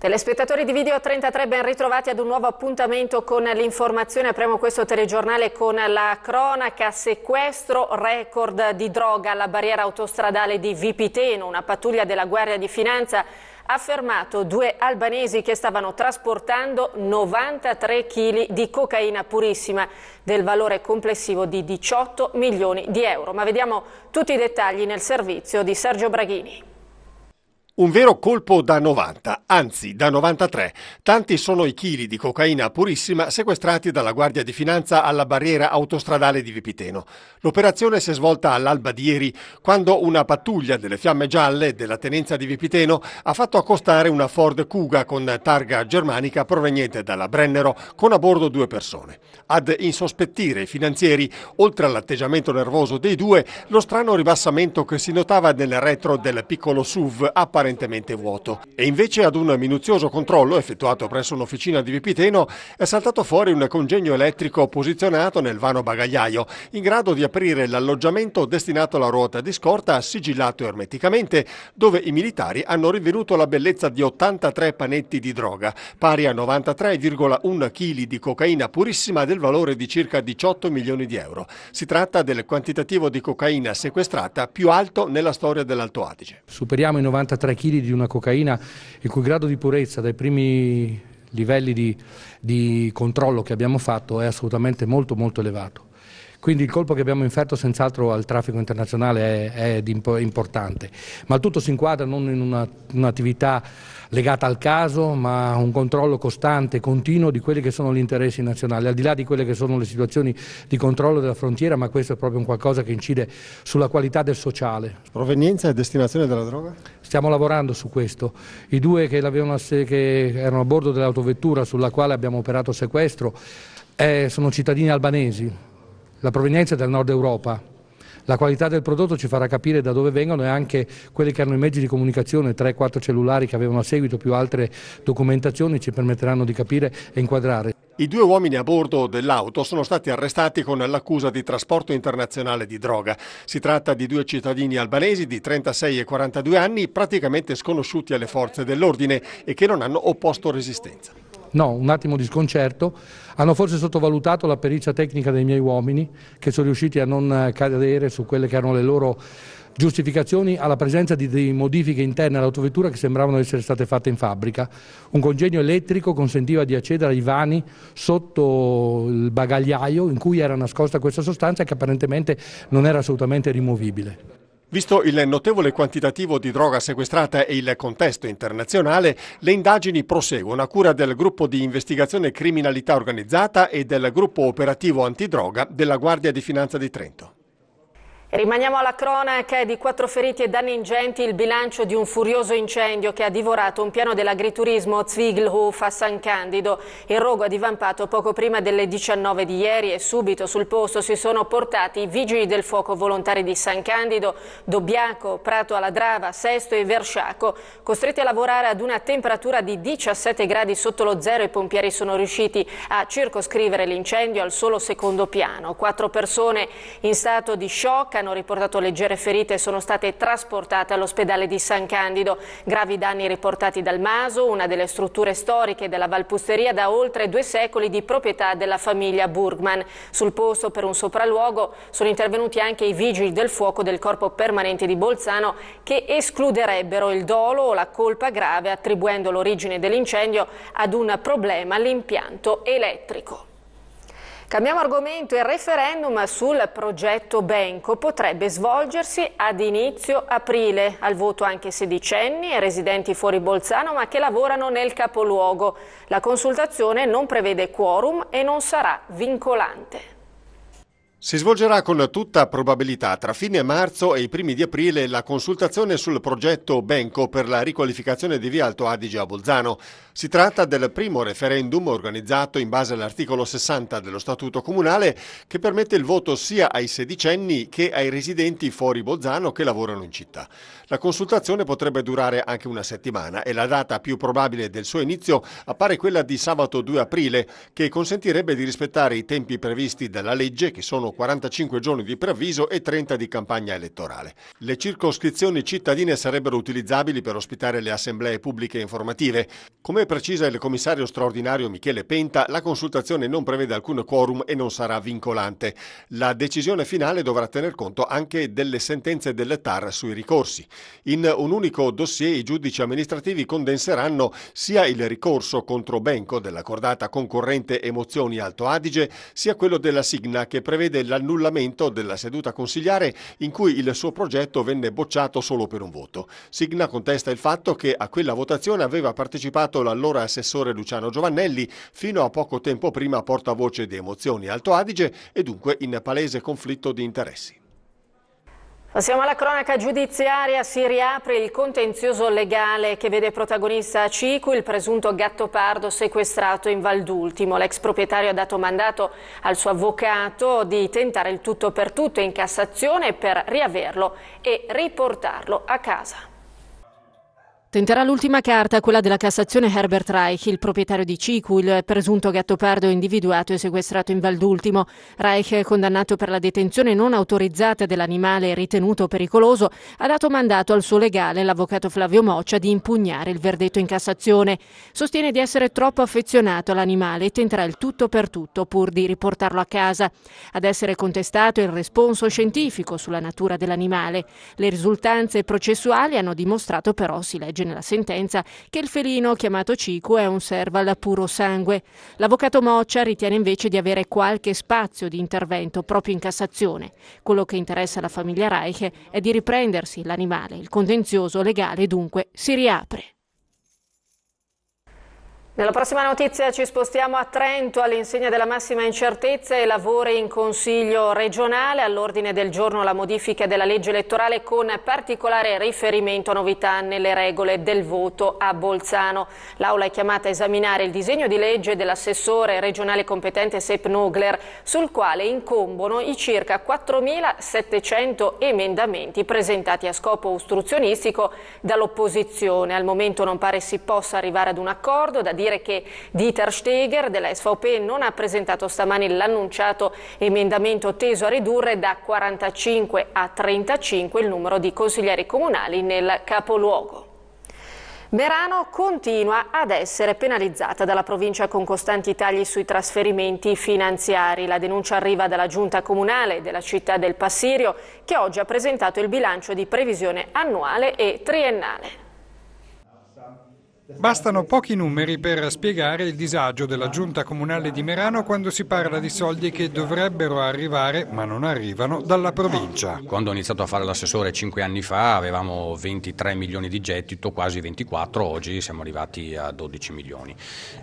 Telespettatori di Video 33 ben ritrovati ad un nuovo appuntamento con l'informazione. Apriamo questo telegiornale con la cronaca sequestro record di droga alla barriera autostradale di Vipiteno. Una pattuglia della Guardia di Finanza ha fermato due albanesi che stavano trasportando 93 kg di cocaina purissima del valore complessivo di 18 milioni di euro. Ma vediamo tutti i dettagli nel servizio di Sergio Braghini. Un vero colpo da 90, anzi da 93. Tanti sono i chili di cocaina purissima sequestrati dalla Guardia di Finanza alla barriera autostradale di Vipiteno. L'operazione si è svolta all'alba di ieri, quando una pattuglia delle Fiamme Gialle della tenenza di Vipiteno ha fatto accostare una Ford Kuga con targa germanica proveniente dalla Brennero, con a bordo due persone. Ad insospettire i finanzieri, oltre all'atteggiamento nervoso dei due, lo strano ribassamento che si notava nel retro del piccolo SUV apparente apparentemente vuoto. E invece ad un minuzioso controllo effettuato presso un'officina di Vipiteno è saltato fuori un congegno elettrico posizionato nel vano bagagliaio, in grado di aprire l'alloggiamento destinato alla ruota di scorta sigillato ermeticamente, dove i militari hanno rinvenuto la bellezza di 83 panetti di droga, pari a 93,1 kg di cocaina purissima del valore di circa 18 milioni di euro. Si tratta del quantitativo di cocaina sequestrata più alto nella storia dell'Alto Adige. Superiamo i 93 3 kg di una cocaina il cui grado di purezza dai primi livelli di, di controllo che abbiamo fatto è assolutamente molto molto elevato. Quindi il colpo che abbiamo inferto senz'altro al traffico internazionale è, è importante. Ma tutto si inquadra non in un'attività un legata al caso, ma un controllo costante, e continuo di quelli che sono gli interessi nazionali, al di là di quelle che sono le situazioni di controllo della frontiera, ma questo è proprio un qualcosa che incide sulla qualità del sociale. Provenienza e destinazione della droga? Stiamo lavorando su questo. I due che, che erano a bordo dell'autovettura sulla quale abbiamo operato sequestro eh, sono cittadini albanesi, la provenienza è dal nord Europa. La qualità del prodotto ci farà capire da dove vengono e anche quelli che hanno i mezzi di comunicazione, 3-4 cellulari che avevano a seguito più altre documentazioni ci permetteranno di capire e inquadrare. I due uomini a bordo dell'auto sono stati arrestati con l'accusa di trasporto internazionale di droga. Si tratta di due cittadini albanesi di 36 e 42 anni, praticamente sconosciuti alle forze dell'ordine e che non hanno opposto resistenza. No, un attimo di sconcerto. Hanno forse sottovalutato la perizia tecnica dei miei uomini che sono riusciti a non eh, cadere su quelle che erano le loro giustificazioni alla presenza di, di modifiche interne all'autovettura che sembravano essere state fatte in fabbrica. Un congegno elettrico consentiva di accedere ai vani sotto il bagagliaio in cui era nascosta questa sostanza che apparentemente non era assolutamente rimovibile. Visto il notevole quantitativo di droga sequestrata e il contesto internazionale, le indagini proseguono a cura del gruppo di investigazione criminalità organizzata e del gruppo operativo antidroga della Guardia di Finanza di Trento. Rimaniamo alla cronaca di quattro feriti e danni ingenti, il bilancio di un furioso incendio che ha divorato un piano dell'agriturismo Zwiglhof a San Candido. Il rogo ha divampato poco prima delle 19 di ieri e subito sul posto si sono portati i vigili del fuoco volontari di San Candido, Dobbiaco, Prato alla Drava, Sesto e Versciaco, costretti a lavorare ad una temperatura di 17 gradi sotto lo zero. I pompieri sono riusciti a circoscrivere l'incendio al solo secondo piano. Quattro persone in stato di shock hanno riportato leggere ferite e sono state trasportate all'ospedale di San Candido. Gravi danni riportati dal Maso, una delle strutture storiche della Valpusteria da oltre due secoli di proprietà della famiglia Burgman. Sul posto per un sopralluogo sono intervenuti anche i vigili del fuoco del corpo permanente di Bolzano che escluderebbero il dolo o la colpa grave attribuendo l'origine dell'incendio ad un problema all'impianto elettrico. Cambiamo argomento, il referendum sul progetto Benco potrebbe svolgersi ad inizio aprile, al voto anche sedicenni e residenti fuori Bolzano ma che lavorano nel capoluogo. La consultazione non prevede quorum e non sarà vincolante. Si svolgerà con tutta probabilità tra fine marzo e i primi di aprile la consultazione sul progetto Benco per la riqualificazione di Via Alto Adige a Bolzano. Si tratta del primo referendum organizzato in base all'articolo 60 dello Statuto Comunale che permette il voto sia ai sedicenni che ai residenti fuori Bolzano che lavorano in città. La consultazione potrebbe durare anche una settimana e la data più probabile del suo inizio appare quella di sabato 2 aprile, che consentirebbe di rispettare i tempi previsti dalla legge, che sono 45 giorni di preavviso e 30 di campagna elettorale. Le circoscrizioni cittadine sarebbero utilizzabili per ospitare le assemblee pubbliche e informative. Come precisa il commissario straordinario Michele Penta, la consultazione non prevede alcun quorum e non sarà vincolante. La decisione finale dovrà tener conto anche delle sentenze delle TAR sui ricorsi. In un unico dossier i giudici amministrativi condenseranno sia il ricorso contro Benco della cordata concorrente Emozioni Alto Adige, sia quello della Signa che prevede l'annullamento della seduta consigliare in cui il suo progetto venne bocciato solo per un voto. Signa contesta il fatto che a quella votazione aveva partecipato l'allora assessore Luciano Giovannelli fino a poco tempo prima portavoce di Emozioni Alto Adige e dunque in palese conflitto di interessi. Passiamo alla cronaca giudiziaria, si riapre il contenzioso legale che vede protagonista Cicu, il presunto gattopardo sequestrato in Valdultimo. L'ex proprietario ha dato mandato al suo avvocato di tentare il tutto per tutto in Cassazione per riaverlo e riportarlo a casa. Tenterà l'ultima carta, quella della Cassazione Herbert Reich, il proprietario di Cicu, il presunto gattopardo individuato e sequestrato in Valdultimo. Reich, condannato per la detenzione non autorizzata dell'animale ritenuto pericoloso, ha dato mandato al suo legale, l'avvocato Flavio Moccia, di impugnare il verdetto in Cassazione. Sostiene di essere troppo affezionato all'animale e tenterà il tutto per tutto pur di riportarlo a casa. Ad essere contestato è il responso scientifico sulla natura dell'animale. Le risultanze processuali hanno dimostrato però, si legge oggi nella sentenza che il felino chiamato Cicu è un serval puro sangue. L'avvocato Moccia ritiene invece di avere qualche spazio di intervento proprio in Cassazione. Quello che interessa alla famiglia Reich è di riprendersi l'animale. Il contenzioso legale dunque si riapre. Nella prossima notizia ci spostiamo a Trento all'insegna della massima incertezza e lavori in Consiglio regionale. All'ordine del giorno la modifica della legge elettorale con particolare riferimento a novità nelle regole del voto a Bolzano. L'Aula è chiamata a esaminare il disegno di legge dell'assessore regionale competente Sepp Nogler sul quale incombono i circa 4.700 emendamenti presentati a scopo ostruzionistico dall'opposizione. Al momento non pare si possa arrivare ad un accordo da dire dire che Dieter Steger della SVP non ha presentato stamani l'annunciato emendamento teso a ridurre da 45 a 35 il numero di consiglieri comunali nel capoluogo. Merano continua ad essere penalizzata dalla provincia con costanti tagli sui trasferimenti finanziari. La denuncia arriva dalla giunta comunale della città del Passirio che oggi ha presentato il bilancio di previsione annuale e triennale. Bastano pochi numeri per spiegare il disagio della giunta comunale di Merano quando si parla di soldi che dovrebbero arrivare, ma non arrivano, dalla provincia. Quando ho iniziato a fare l'assessore cinque anni fa avevamo 23 milioni di gettito, quasi 24, oggi siamo arrivati a 12 milioni.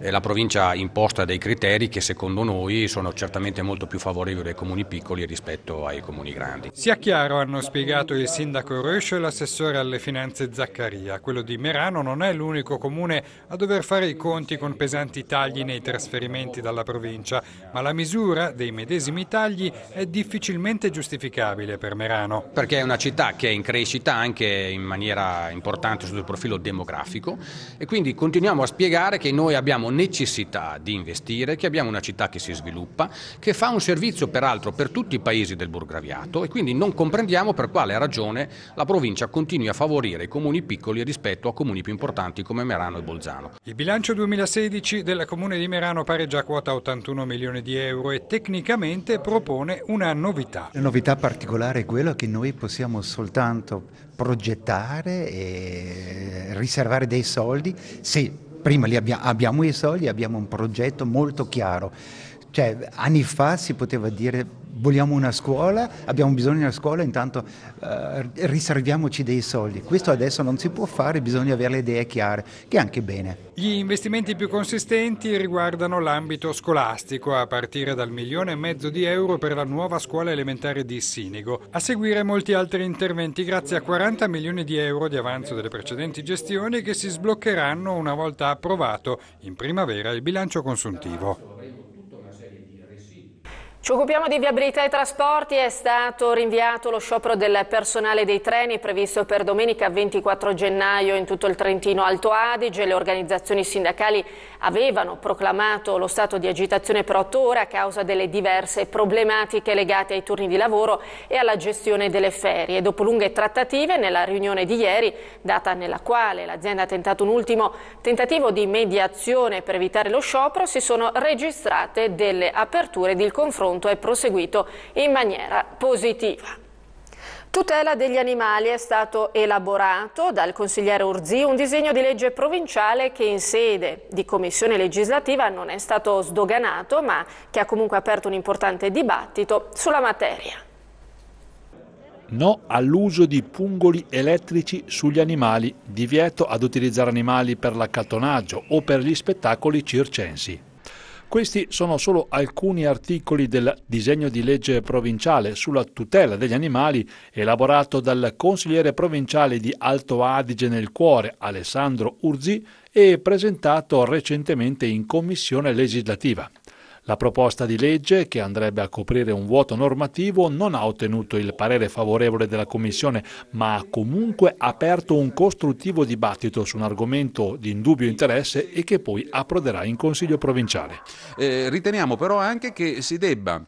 Eh, la provincia imposta dei criteri che secondo noi sono certamente molto più favorevoli ai comuni piccoli rispetto ai comuni grandi. Sia chiaro, hanno spiegato il sindaco Rösch e l'assessore alle finanze Zaccaria. Quello di Merano non è l'unico comune comune a dover fare i conti con pesanti tagli nei trasferimenti dalla provincia, ma la misura dei medesimi tagli è difficilmente giustificabile per Merano. Perché è una città che è in crescita anche in maniera importante sotto il profilo demografico e quindi continuiamo a spiegare che noi abbiamo necessità di investire, che abbiamo una città che si sviluppa, che fa un servizio peraltro per tutti i paesi del Burgraviato e quindi non comprendiamo per quale ragione la provincia continui a favorire i comuni piccoli rispetto a comuni più importanti come Merano Merano e Bolzano. Il bilancio 2016 della Comune di Merano pareggia a quota 81 milioni di euro e tecnicamente propone una novità. La novità particolare è quella che noi possiamo soltanto progettare e riservare dei soldi se prima abbiamo, abbiamo i soldi, abbiamo un progetto molto chiaro. Cioè, anni fa si poteva dire vogliamo una scuola, abbiamo bisogno di una scuola, intanto eh, riserviamoci dei soldi. Questo adesso non si può fare, bisogna avere le idee chiare, che è anche bene. Gli investimenti più consistenti riguardano l'ambito scolastico, a partire dal milione e mezzo di euro per la nuova scuola elementare di Sinigo. A seguire molti altri interventi grazie a 40 milioni di euro di avanzo delle precedenti gestioni che si sbloccheranno una volta approvato in primavera il bilancio consuntivo. Ci occupiamo di viabilità e trasporti, è stato rinviato lo sciopero del personale dei treni previsto per domenica 24 gennaio in tutto il Trentino Alto Adige. Le organizzazioni sindacali avevano proclamato lo stato di agitazione per otto ore a causa delle diverse problematiche legate ai turni di lavoro e alla gestione delle ferie. Dopo lunghe trattative, nella riunione di ieri, data nella quale l'azienda ha tentato un ultimo tentativo di mediazione per evitare lo sciopero, si sono registrate delle aperture del confronto confronto è proseguito in maniera positiva. Tutela degli animali è stato elaborato dal consigliere Urzì un disegno di legge provinciale che in sede di commissione legislativa non è stato sdoganato ma che ha comunque aperto un importante dibattito sulla materia. No all'uso di pungoli elettrici sugli animali, divieto ad utilizzare animali per l'accattonaggio o per gli spettacoli circensi. Questi sono solo alcuni articoli del disegno di legge provinciale sulla tutela degli animali elaborato dal consigliere provinciale di Alto Adige nel Cuore, Alessandro Urzi, e presentato recentemente in commissione legislativa. La proposta di legge, che andrebbe a coprire un vuoto normativo, non ha ottenuto il parere favorevole della Commissione, ma ha comunque aperto un costruttivo dibattito su un argomento di indubbio interesse e che poi approderà in Consiglio provinciale. Eh, riteniamo però anche che si debba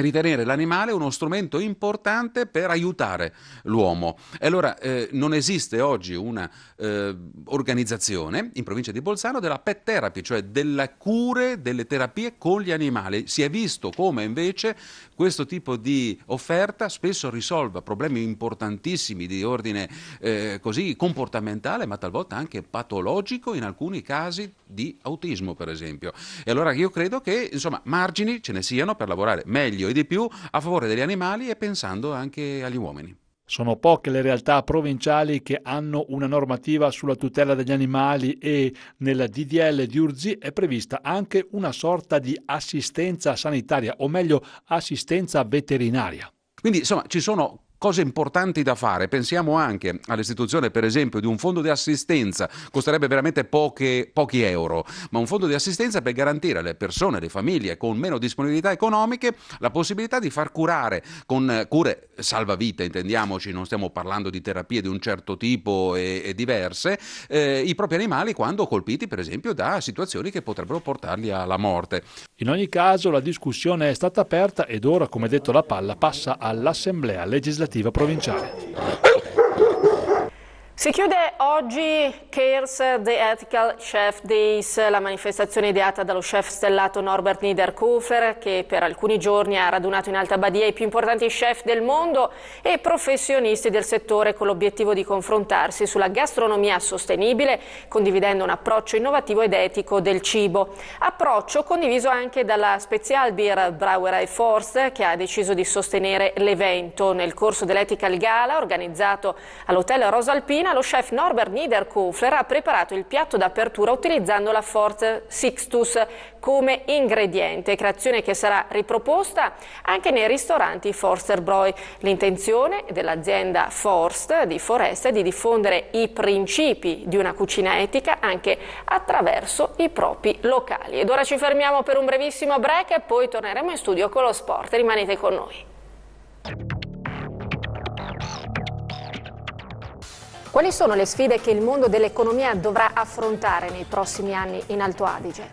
ritenere l'animale uno strumento importante per aiutare l'uomo. E allora eh, non esiste oggi un'organizzazione eh, in provincia di Bolzano della pet therapy, cioè delle cure delle terapie con gli animali. Si è visto come invece questo tipo di offerta spesso risolva problemi importantissimi di ordine eh, così comportamentale, ma talvolta anche patologico in alcuni casi di autismo, per esempio. E allora io credo che insomma margini ce ne siano per lavorare meglio meglio e di più a favore degli animali e pensando anche agli uomini. Sono poche le realtà provinciali che hanno una normativa sulla tutela degli animali e nella DDL di Urzi è prevista anche una sorta di assistenza sanitaria, o meglio assistenza veterinaria. Quindi insomma ci sono cose importanti da fare. Pensiamo anche all'istituzione, per esempio, di un fondo di assistenza, costerebbe veramente poche, pochi euro, ma un fondo di assistenza per garantire alle persone, alle famiglie con meno disponibilità economiche la possibilità di far curare con cure salvavita, intendiamoci, non stiamo parlando di terapie di un certo tipo e, e diverse, eh, i propri animali quando colpiti, per esempio, da situazioni che potrebbero portarli alla morte. In ogni caso, la discussione è stata aperta ed ora, come detto, la palla passa all'Assemblea legislativa amministrativa provinciale. Si chiude oggi CARES, The Ethical Chef Days, la manifestazione ideata dallo chef stellato Norbert Niederkofer che per alcuni giorni ha radunato in Alta Badia i più importanti chef del mondo e professionisti del settore con l'obiettivo di confrontarsi sulla gastronomia sostenibile condividendo un approccio innovativo ed etico del cibo. Approccio condiviso anche dalla Beer Spezialbier Brauerei Forst che ha deciso di sostenere l'evento nel corso dell'Ethical Gala organizzato all'Hotel Rosalpino cucina lo chef Norbert Niederkofler ha preparato il piatto d'apertura utilizzando la Fort Sixtus come ingrediente, creazione che sarà riproposta anche nei ristoranti Forster Broy. L'intenzione dell'azienda Forst di Forest è di diffondere i principi di una cucina etica anche attraverso i propri locali. Ed ora ci fermiamo per un brevissimo break e poi torneremo in studio con lo sport. Rimanete con noi. Quali sono le sfide che il mondo dell'economia dovrà affrontare nei prossimi anni in Alto Adige?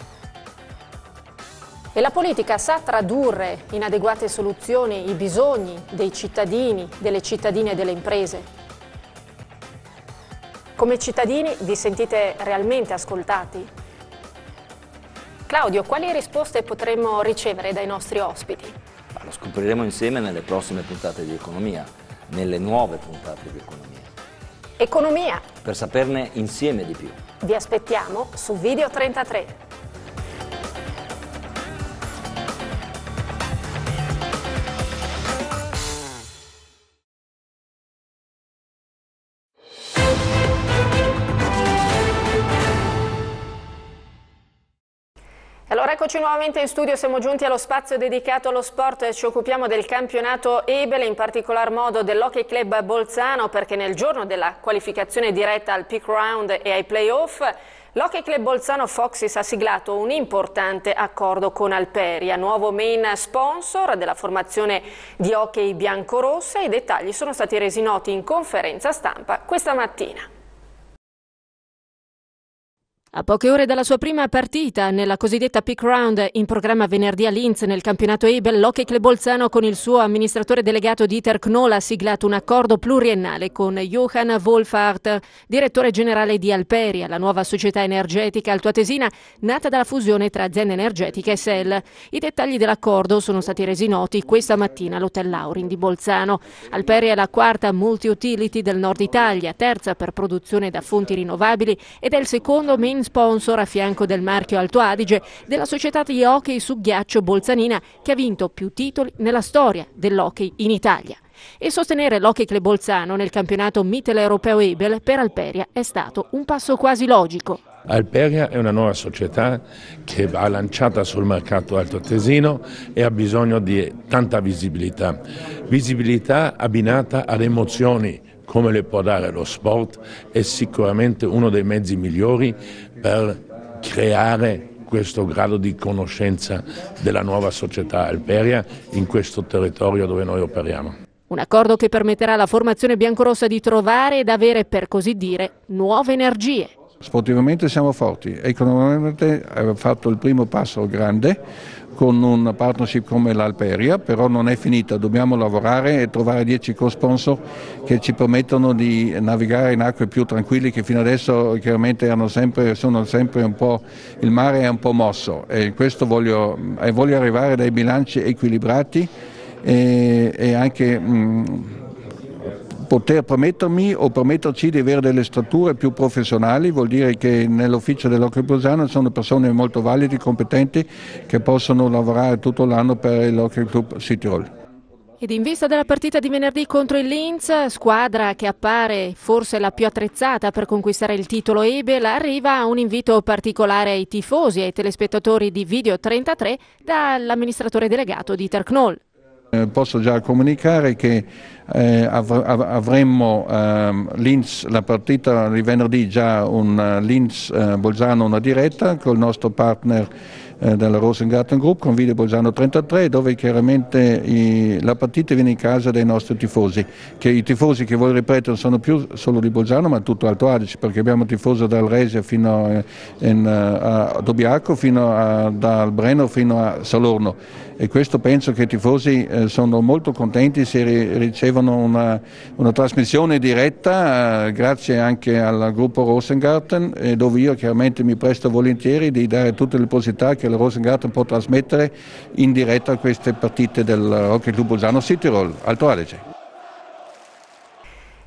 E la politica sa tradurre in adeguate soluzioni i bisogni dei cittadini, delle cittadine e delle imprese? Come cittadini vi sentite realmente ascoltati? Claudio, quali risposte potremmo ricevere dai nostri ospiti? Lo scopriremo insieme nelle prossime puntate di Economia, nelle nuove puntate di Economia economia. Per saperne insieme di più. Vi aspettiamo su Video 33. Eccoci nuovamente in studio, siamo giunti allo spazio dedicato allo sport e ci occupiamo del campionato Ebel, in particolar modo dell'Hockey Club Bolzano, perché nel giorno della qualificazione diretta al peak round e ai playoff, l'Hockey Club Bolzano Foxis ha siglato un importante accordo con Alperia, nuovo main sponsor della formazione di hockey biancorossa. I dettagli sono stati resi noti in conferenza stampa questa mattina. A poche ore dalla sua prima partita nella cosiddetta peak round in programma venerdì a Linz nel campionato Ebel, l'Hockey Club Bolzano con il suo amministratore delegato Dieter Knoll ha siglato un accordo pluriennale con Johann Wolfhardt, direttore generale di Alperia, la nuova società energetica altoatesina nata dalla fusione tra azienda energetica e SEL. I dettagli dell'accordo sono stati resi noti questa mattina all'Hotel Laurin di Bolzano. Alperia è la quarta multi-utility del nord Italia, terza per produzione da fonti rinnovabili ed è il secondo main sponsor a fianco del marchio Alto Adige della società di hockey su ghiaccio Bolzanina che ha vinto più titoli nella storia dell'hockey in Italia. E sostenere l'Hockey Club Bolzano nel campionato Mitteleuropeo Ebel per Alperia è stato un passo quasi logico. Alperia è una nuova società che va lanciata sul mercato altoatesino e ha bisogno di tanta visibilità. Visibilità abbinata ad emozioni come le può dare lo sport è sicuramente uno dei mezzi migliori per creare questo grado di conoscenza della nuova società alperia in questo territorio dove noi operiamo. Un accordo che permetterà alla formazione biancorossa di trovare ed avere, per così dire, nuove energie. Sportivamente siamo forti, economicamente abbiamo fatto il primo passo grande, con una partnership come l'Alperia, però non è finita, dobbiamo lavorare e trovare 10 co-sponsor che ci permettono di navigare in acque più tranquille che fino adesso chiaramente sempre, sono sempre un po', il mare è un po' mosso e questo voglio, e voglio arrivare dai bilanci equilibrati e, e anche... Mh, mm, poter permettermi o permetterci di avere delle strutture più professionali, vuol dire che nell'ufficio dell'Occhio sono persone molto valide, competenti, che possono lavorare tutto l'anno per l'Occhio Club Hall. Ed in vista della partita di venerdì contro il Linz, squadra che appare forse la più attrezzata per conquistare il titolo Ebel, arriva un invito particolare ai tifosi e ai telespettatori di Video 33 dall'amministratore delegato Dieter Knoll. Eh, posso già comunicare che eh, av av avremmo ehm, la partita di venerdì già un uh, eh, Linz-Bolzano, eh, una diretta col nostro partner eh, della Rosengarten Group con Villa Bolzano 33 dove chiaramente i, la partita viene in casa dai nostri tifosi, che i tifosi che voi ripeto sono più solo di Bolzano ma tutto Alto Adige perché abbiamo tifosi dal Resia fino a, eh, in, eh, a Dobiaco, fino a, dal Breno fino a Salorno e questo penso che i tifosi eh, sono molto contenti se ri, ricevono una, una, trasmissione diretta eh, grazie anche al gruppo Rosengarten dove io chiaramente mi presto volentieri di dare tutte le possibilità che del Rosengarten può trasmettere in diretta queste partite del Hockey Club Bolzano City Roll, Alto Adige.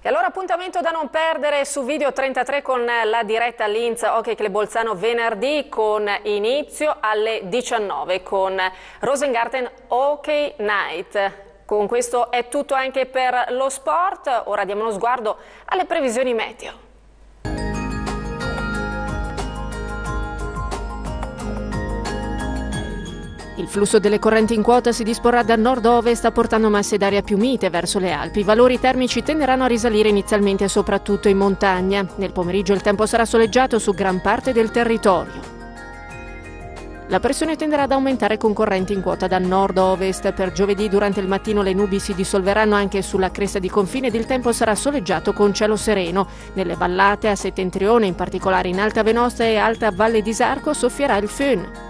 E allora appuntamento da non perdere su Video 33 con la diretta Linz Hockey Club Bolzano venerdì con inizio alle 19 con Rosengarten Hockey Night. Con questo è tutto anche per lo sport, ora diamo uno sguardo alle previsioni meteo. Il flusso delle correnti in quota si disporrà da nord-ovest portando masse d'aria più mite verso le Alpi. I valori termici tenderanno a risalire inizialmente soprattutto in montagna. Nel pomeriggio il tempo sarà soleggiato su gran parte del territorio. La pressione tenderà ad aumentare con correnti in quota da nord-ovest. Per giovedì durante il mattino le nubi si dissolveranno anche sulla cresta di confine ed il tempo sarà soleggiato con cielo sereno. Nelle vallate a settentrione, in particolare in Alta Venosta e Alta Valle di Sarco, soffierà il föhn.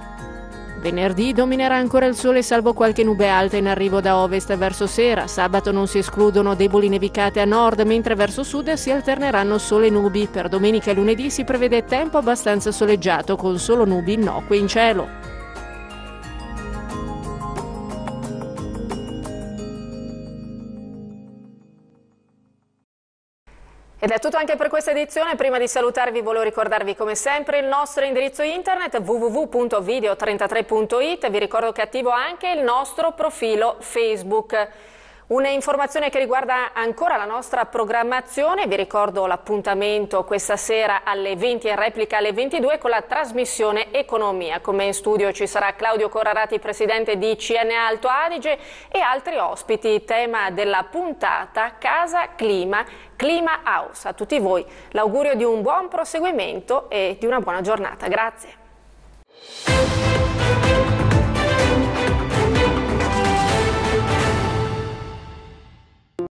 Venerdì dominerà ancora il sole salvo qualche nube alta in arrivo da ovest verso sera. Sabato non si escludono deboli nevicate a nord, mentre verso sud si alterneranno sole e nubi. Per domenica e lunedì si prevede tempo abbastanza soleggiato con solo nubi innocue in cielo. Ed è tutto anche per questa edizione. Prima di salutarvi volevo ricordarvi come sempre il nostro indirizzo internet www.video33.it. Vi ricordo che è attivo anche il nostro profilo Facebook. Un'informazione che riguarda ancora la nostra programmazione, vi ricordo l'appuntamento questa sera alle 20 e replica alle 22 con la trasmissione Economia. Come in studio ci sarà Claudio Corrarati, presidente di CN Alto Adige e altri ospiti, tema della puntata Casa Clima, Clima House. A tutti voi l'augurio di un buon proseguimento e di una buona giornata. Grazie.